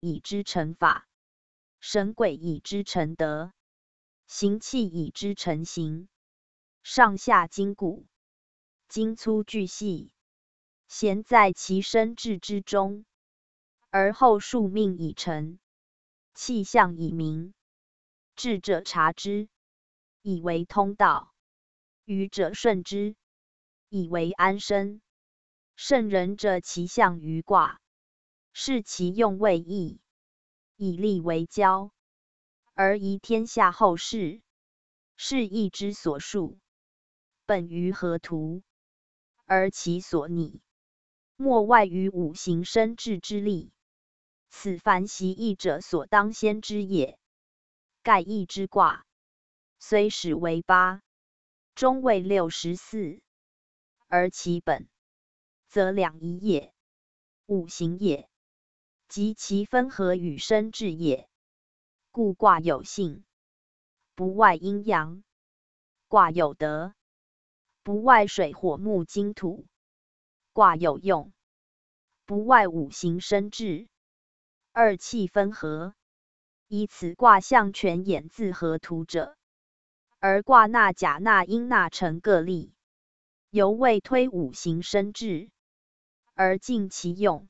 以之成法，神鬼以之成德，行气以之成形，上下筋骨，筋粗巨细，弦在其身至之中，而后数命已成，气象已明。智者察之，以为通道；愚者顺之，以为安身。圣人者，其象于卦。是其用未易，以利为交，而宜天下后世，是义之所述。本于何图？而其所拟，莫外于五行生智之力。此凡习义者所当先之也。盖义之卦，虽始为八，终为六十四，而其本，则两仪也，五行也。及其分合与生制也，故卦有性，不外阴阳；卦有德，不外水火木金土；卦有用，不外五行生智。二气分合，以此卦象全演自何图者，而卦纳甲、纳阴、纳成各例，犹未推五行生智，而尽其用。